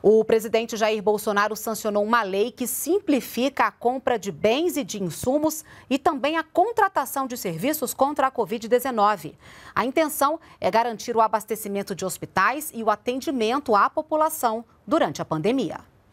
O presidente Jair Bolsonaro sancionou uma lei que simplifica a compra de bens e de insumos e também a contratação de serviços contra a Covid-19. A intenção é garantir o abastecimento de hospitais e o atendimento à população durante a pandemia.